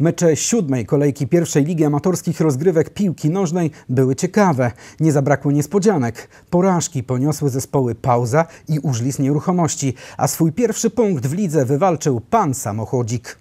Mecze siódmej kolejki pierwszej ligi amatorskich rozgrywek piłki nożnej były ciekawe. Nie zabrakło niespodzianek. Porażki poniosły zespoły Pauza i Użlis Nieruchomości, a swój pierwszy punkt w lidze wywalczył pan Samochodzik.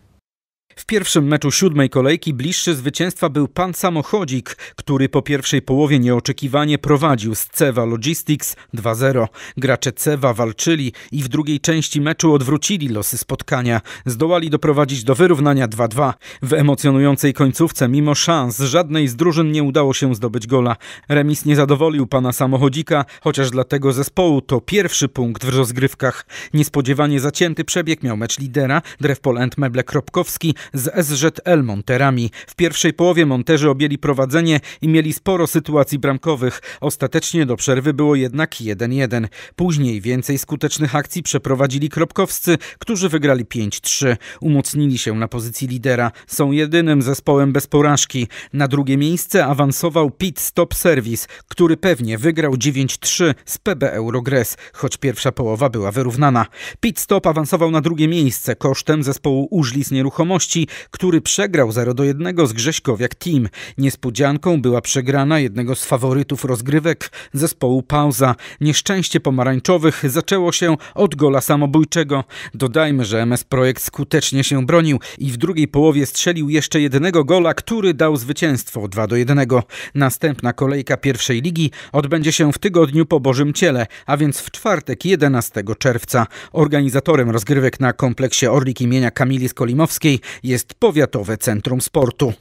W pierwszym meczu siódmej kolejki bliższy zwycięstwa był pan Samochodzik, który po pierwszej połowie nieoczekiwanie prowadził z Cewa Logistics 2-0. Gracze Cewa walczyli i w drugiej części meczu odwrócili losy spotkania. Zdołali doprowadzić do wyrównania 2-2. W emocjonującej końcówce, mimo szans, żadnej z drużyn nie udało się zdobyć gola. Remis nie zadowolił pana Samochodzika, chociaż dla tego zespołu to pierwszy punkt w rozgrywkach. Niespodziewanie zacięty przebieg miał mecz lidera, Drewpol Meble Kropkowski, z SZL Monterami. W pierwszej połowie Monterzy objęli prowadzenie i mieli sporo sytuacji bramkowych. Ostatecznie do przerwy było jednak 1-1. Później więcej skutecznych akcji przeprowadzili Kropkowscy, którzy wygrali 5-3. Umocnili się na pozycji lidera. Są jedynym zespołem bez porażki. Na drugie miejsce awansował Pit Stop Service, który pewnie wygrał 9-3 z PB Eurogres, choć pierwsza połowa była wyrównana. Pit Stop awansował na drugie miejsce kosztem zespołu z Nieruchomości, Łodzi, który przegrał 0 do 1 z Grześkowiak Team. Niespodzianką była przegrana jednego z faworytów rozgrywek zespołu Pauza. Nieszczęście pomarańczowych zaczęło się od gola samobójczego. Dodajmy, że MS Projekt skutecznie się bronił i w drugiej połowie strzelił jeszcze jednego gola, który dał zwycięstwo 2 do 1. Następna kolejka pierwszej ligi odbędzie się w tygodniu po Bożym Ciele, a więc w czwartek 11 czerwca. Organizatorem rozgrywek na kompleksie Orlik imienia Kamili Skolimowskiej jest Powiatowe Centrum Sportu.